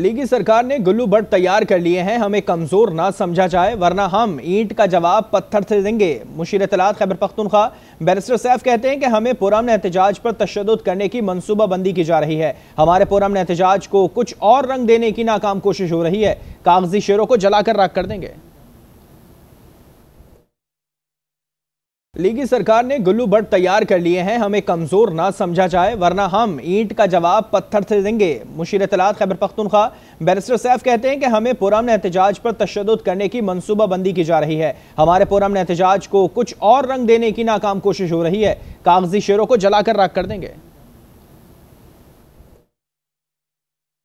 लीगी सरकार ने गुल्लू बट तैयार कर लिए हैं हमें कमज़ोर ना समझा जाए वरना हम ईंट का जवाब पत्थर से देंगे मुशीर तलात खैबर पख्तनख्वा बैरिस्टर सैफ कहते हैं कि हमें पुराम एहतजाज पर तशद करने की मनसूबा बंदी की जा रही है हमारे पुराम एहतजाज को कुछ और रंग देने की नाकाम कोशिश हो रही है कागजी शेरों को जलाकर राख कर देंगे लीगी सरकार ने गुल्लू बट तैयार कर लिए हैं हमें कमज़ोर ना समझा जाए वरना हम ईंट का जवाब पत्थर से देंगे मुशीर तलात खैबर पख्तनख्वा बैरिस्टर सैफ कहते हैं कि हमें पुरम एहतजाज पर तशद करने की मनसूबा बंदी की जा रही है हमारे पुरम एहतजाज को कुछ और रंग देने की नाकाम कोशिश हो रही है कागजी शेरों को जलाकर राख कर देंगे